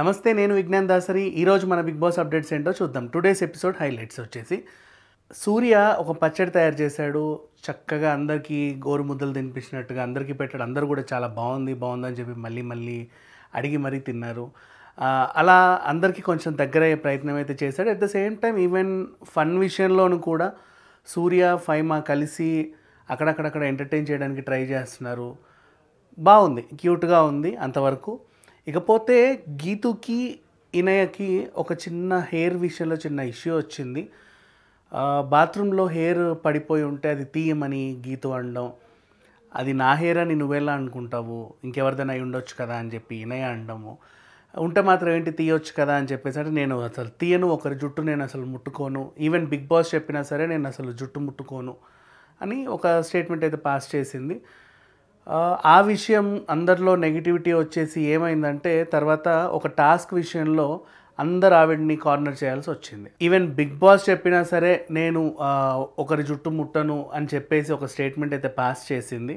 నమస్తే నేను విజ్ఞాన్ దాసరి ఈరోజు మన బిగ్ బాస్ అప్డేట్స్ ఏంటో చూద్దాం టుడేస్ ఎపిసోడ్ హైలైట్స్ వచ్చేసి సూర్య ఒక పచ్చడి తయారు చేశాడు చక్కగా అందరికీ గోరుముద్దలు తినిపించినట్టుగా అందరికీ పెట్టాడు అందరూ కూడా చాలా బాగుంది బాగుంది అని చెప్పి మళ్ళీ మళ్ళీ అడిగి మరీ తిన్నారు అలా అందరికీ కొంచెం దగ్గర అయ్యే ప్రయత్నం అయితే చేశాడు at the same time even fun విషయంలోనూ కూడా సూర్య ఫైమా కలిసి అక్కడక్కడక్కడ ఎంటర్టైన్ చేయడానికి ట్రై చేస్తున్నారు బాగుంది క్యూట్గా ఉంది అంతవరకు ఇకపోతే గీతుకి ఇనయకి ఒక చిన్న హెయిర్ విషయంలో చిన్న ఇష్యూ వచ్చింది బాత్రూంలో హెయిర్ పడిపోయి ఉంటే అది తీయమని గీతు అనడం అది నా హెయిర్ అని నువ్వెలా అనుకుంటావు ఇంకెవరిదైనా అయి ఉండొచ్చు కదా అని చెప్పి ఇనయ అనడము ఉంటే మాత్రం ఏంటి తీయొచ్చు కదా అని చెప్పేసి అంటే నేను అసలు తీయను ఒకరి జుట్టు నేను అసలు ముట్టుకోను ఈవెన్ బిగ్ బాస్ చెప్పినా సరే నేను అసలు జుట్టు ముట్టుకోను అని ఒక స్టేట్మెంట్ అయితే పాస్ చేసింది ఆ విషయం అందరిలో నెగిటివిటీ వచ్చేసి ఏమైందంటే తర్వాత ఒక టాస్క్ విషయంలో అందరు ఆవిడని కార్నర్ చేయాల్సి వచ్చింది ఈవెన్ బిగ్ బాస్ చెప్పినా సరే నేను ఒకరి జుట్టు ముట్టను అని చెప్పేసి ఒక స్టేట్మెంట్ అయితే పాస్ చేసింది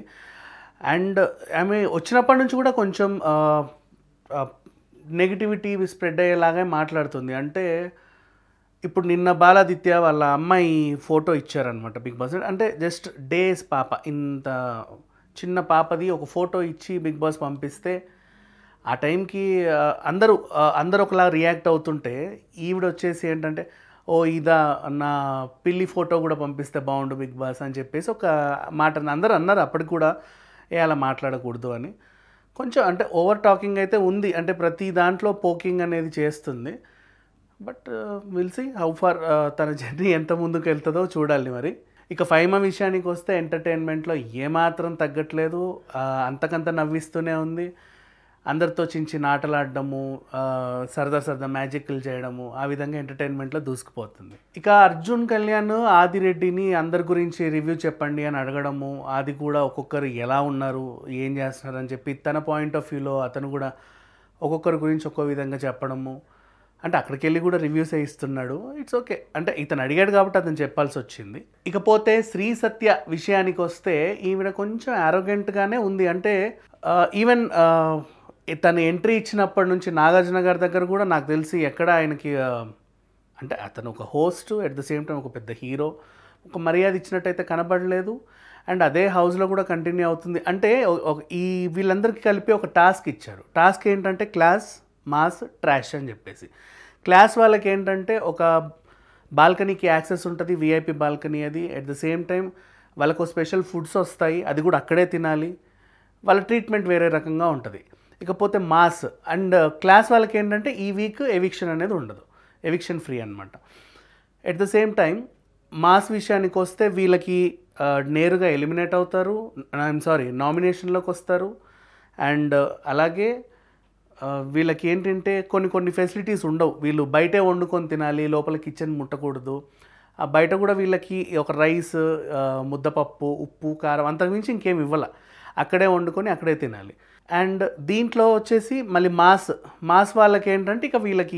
అండ్ ఆమె వచ్చినప్పటి నుంచి కూడా కొంచెం నెగిటివిటీ స్ప్రెడ్ అయ్యేలాగే మాట్లాడుతుంది అంటే ఇప్పుడు నిన్న బాలాదిత్య వాళ్ళ అమ్మాయి ఫోటో ఇచ్చారనమాట బిగ్ బాస్ అంటే జస్ట్ డేస్ పాప ఇంత చిన్న పాపది ఒక ఫోటో ఇచ్చి బిగ్ బాస్ పంపిస్తే ఆ టైంకి అందరూ అందరూ ఒకలా రియాక్ట్ అవుతుంటే ఈవిడ వచ్చేసి ఏంటంటే ఓ ఇదా నా పిల్లి ఫోటో కూడా పంపిస్తే బాగుండు బిగ్ బాస్ అని చెప్పేసి ఒక మాట అందరూ అన్నారు అప్పటికి కూడా ఏ అలా మాట్లాడకూడదు అని కొంచెం అంటే ఓవర్ టాకింగ్ అయితే ఉంది అంటే ప్రతి దాంట్లో పోకింగ్ అనేది చేస్తుంది బట్ విల్సి హౌ ఫార్ తన జర్నీ ఎంత ముందుకు వెళ్తుందో చూడాలి మరి ఇక ఫైమ విషయానికి వస్తే ఎంటర్టైన్మెంట్లో ఏమాత్రం తగ్గట్లేదు అంతకంత నవ్విస్తూనే ఉంది అందరితో చించి చిన్న ఆటలాడడము సరదా సరదా మ్యాజిక్లు చేయడము ఆ విధంగా ఎంటర్టైన్మెంట్లో దూసుకుపోతుంది ఇక అర్జున్ కళ్యాణ్ ఆదిరెడ్డిని అందరి గురించి రివ్యూ చెప్పండి అని అడగడము ఆది కూడా ఒక్కొక్కరు ఎలా ఉన్నారు ఏం చేస్తున్నారు అని చెప్పి తన పాయింట్ ఆఫ్ వ్యూలో అతను కూడా ఒక్కొక్కరి గురించి ఒక్కో విధంగా చెప్పడము అంటే అక్కడికి వెళ్ళి కూడా రివ్యూస్ ఇస్తున్నాడు ఇట్స్ ఓకే అంటే ఇతను అడిగాడు కాబట్టి అతను చెప్పాల్సి వచ్చింది ఇకపోతే శ్రీ సత్య విషయానికి వస్తే ఈవిడ కొంచెం ఆరోగెంట్గానే ఉంది అంటే ఈవెన్ తను ఎంట్రీ ఇచ్చినప్పటి నుంచి నాగార్జున గారి దగ్గర కూడా నాకు తెలిసి ఎక్కడ ఆయనకి అంటే అతను ఒక host at the same time ఒక పెద్ద హీరో ఒక మర్యాద ఇచ్చినట్టయితే కనబడలేదు అండ్ అదే హౌస్లో కూడా కంటిన్యూ అవుతుంది అంటే ఈ వీళ్ళందరికీ కలిపి ఒక టాస్క్ ఇచ్చారు టాస్క్ ఏంటంటే క్లాస్ మాస్ ట్రాష్ అని చెప్పేసి క్లాస్ వాళ్ళకి ఏంటంటే ఒక బాల్కనీకి యాక్సెస్ ఉంటుంది విఐపి బాల్కనీ అది అట్ ద సేమ్ టైం వాళ్ళకు స్పెషల్ ఫుడ్స్ వస్తాయి అది కూడా అక్కడే తినాలి వాళ్ళ ట్రీట్మెంట్ వేరే రకంగా ఉంటుంది ఇకపోతే మాస్ అండ్ క్లాస్ వాళ్ళకి ఏంటంటే ఈ వీక్ ఎవిక్షన్ అనేది ఉండదు ఎవిక్షన్ ఫ్రీ అనమాట at the same time mass విషయానికి వస్తే వీళ్ళకి నేరుగా ఎలిమినేట్ అవుతారు ఐఎమ్ సారీ నామినేషన్లోకి వస్తారు అండ్ అలాగే వీళ్ళకి ఏంటంటే కొన్ని కొన్ని ఫెసిలిటీస్ ఉండవు వీళ్ళు బయటే వండుకొని తినాలి లోపల కిచెన్ ముట్టకూడదు బయట కూడా వీళ్ళకి ఒక రైస్ ముద్దపప్పు ఉప్పు కారం అంతకుమించి ఇంకేమి ఇవ్వాల అక్కడే వండుకొని అక్కడే తినాలి అండ్ దీంట్లో వచ్చేసి మళ్ళీ మాస్ మాస్ వాళ్ళకి ఏంటంటే ఇక వీళ్ళకి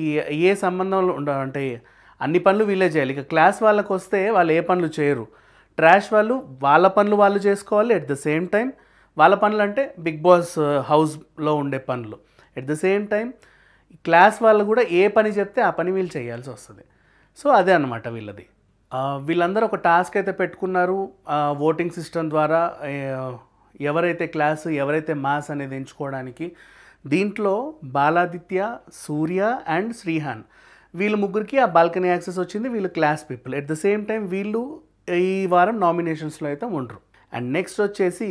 ఏ సంబంధంలో ఉండ అంటే అన్ని పనులు వీళ్ళే చేయాలి ఇక క్లాస్ వాళ్ళకి వస్తే వాళ్ళు ఏ పనులు చేయరు ట్రాష్ వాళ్ళు వాళ్ళ పనులు వాళ్ళు చేసుకోవాలి అట్ ద సేమ్ టైం వాళ్ళ పనులు అంటే బిగ్ బాస్ హౌస్లో ఉండే పనులు at the same time class వాళ్ళు కూడా ఏ పని చెప్తే ఆ పని వీళ్ళు చేయాల్సి వస్తుంది సో అదే అనమాట వీళ్ళది వీళ్ళందరూ ఒక టాస్క్ అయితే పెట్టుకున్నారు ఓటింగ్ సిస్టమ్ ద్వారా ఎవరైతే క్లాసు ఎవరైతే మాస్ అనేది ఎంచుకోవడానికి దీంట్లో బాలాదిత్య సూర్య అండ్ శ్రీహాన్ వీళ్ళు ముగ్గురికి ఆ బాల్కనీ యాక్సెస్ వచ్చింది వీళ్ళు class people at the same time వీళ్ళు ఈ వారం నామినేషన్స్లో అయితే ఉండరు అండ్ నెక్స్ట్ వచ్చేసి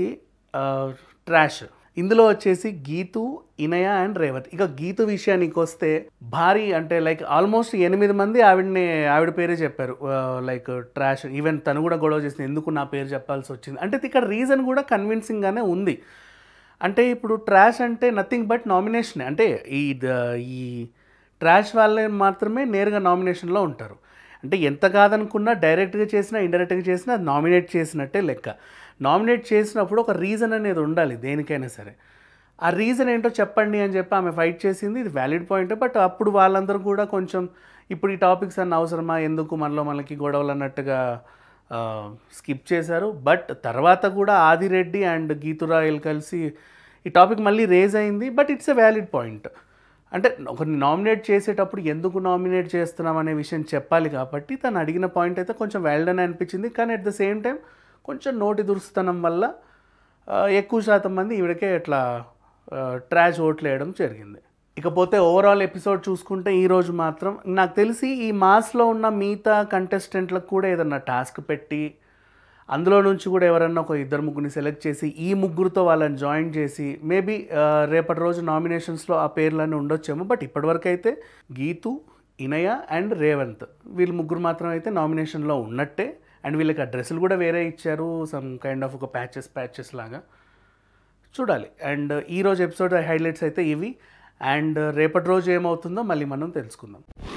ట్రాష్ ఇందులో వచ్చేసి గీతు ఇనయ అండ్ రేవతి ఇక గీతు విషయానికి వస్తే భారీ అంటే లైక్ ఆల్మోస్ట్ ఎనిమిది మంది ఆవిడని ఆవిడ పేరే చెప్పారు లైక్ ట్రాష్ ఈవెన్ తను కూడా గొడవ చేసింది ఎందుకు నా పేరు చెప్పాల్సి వచ్చింది అంటే ఇక్కడ రీజన్ కూడా కన్విన్సింగ్గానే ఉంది అంటే ఇప్పుడు ట్రాష్ అంటే నథింగ్ బట్ నామినేషన్ అంటే ఈ ఈ ట్రాష్ వాళ్ళే మాత్రమే నేరుగా నామినేషన్లో ఉంటారు అంటే ఎంత కాదనుకున్నా డైరెక్ట్గా చేసినా ఇండైరెక్ట్గా చేసినా నామినేట్ చేసినట్టే లెక్క నామినేట్ చేసినప్పుడు ఒక రీజన్ అనేది ఉండాలి దేనికైనా సరే ఆ రీజన్ ఏంటో చెప్పండి అని చెప్పి ఆమె ఫైట్ చేసింది ఇది వ్యాలిడ్ పాయింట్ బట్ అప్పుడు వాళ్ళందరూ కూడా కొంచెం ఇప్పుడు ఈ టాపిక్స్ అన్న అవసరమా ఎందుకు మనలో మనకి గొడవలు అన్నట్టుగా స్కిప్ చేశారు బట్ తర్వాత కూడా ఆదిరెడ్డి అండ్ గీతురాయలు కలిసి ఈ టాపిక్ మళ్ళీ రేజ్ అయింది but it's a valid point అంటే ఒకరిని నామినేట్ చేసేటప్పుడు ఎందుకు నామినేట్ చేస్తున్నాం అనే విషయం చెప్పాలి కాబట్టి తను అడిగిన పాయింట్ అయితే కొంచెం వ్యాలిడ్ అని అనిపించింది కానీ అట్ ద సేమ్ టైం కొంచెం నోటి దురుస్తనం వల్ల ఎక్కువ శాతం మంది ఇవిడకే ఇట్లా ట్రాష్ ఓట్లు వేయడం జరిగింది ఇకపోతే ఓవరాల్ ఎపిసోడ్ చూసుకుంటే ఈరోజు మాత్రం నాకు తెలిసి ఈ మాస్లో ఉన్న మిగతా కంటెస్టెంట్లకు కూడా ఏదన్నా టాస్క్ పెట్టి అందులో నుంచి కూడా ఎవరన్నా ఒక ఇద్దరు ముగ్గురిని సెలెక్ట్ చేసి ఈ ముగ్గురితో వాళ్ళని జాయిన్ చేసి మేబీ రేపటి రోజు నామినేషన్స్లో ఆ పేర్లన్నీ ఉండొచ్చేమో బట్ ఇప్పటివరకు అయితే గీతు ఇనయ అండ్ రేవంత్ వీళ్ళు ముగ్గురు మాత్రం అయితే నామినేషన్లో ఉన్నట్టే అండ్ వీళ్ళకి ఆ డ్రెస్సులు కూడా వేరే ఇచ్చారు సమ్ కైండ్ ఆఫ్ ఒక ప్యాచెస్ ప్యాచెస్ లాగా చూడాలి అండ్ ఈరోజు ఎపిసోడ్ హైలైట్స్ అయితే ఇవి అండ్ రేపటి రోజు ఏమవుతుందో మళ్ళీ మనం తెలుసుకుందాం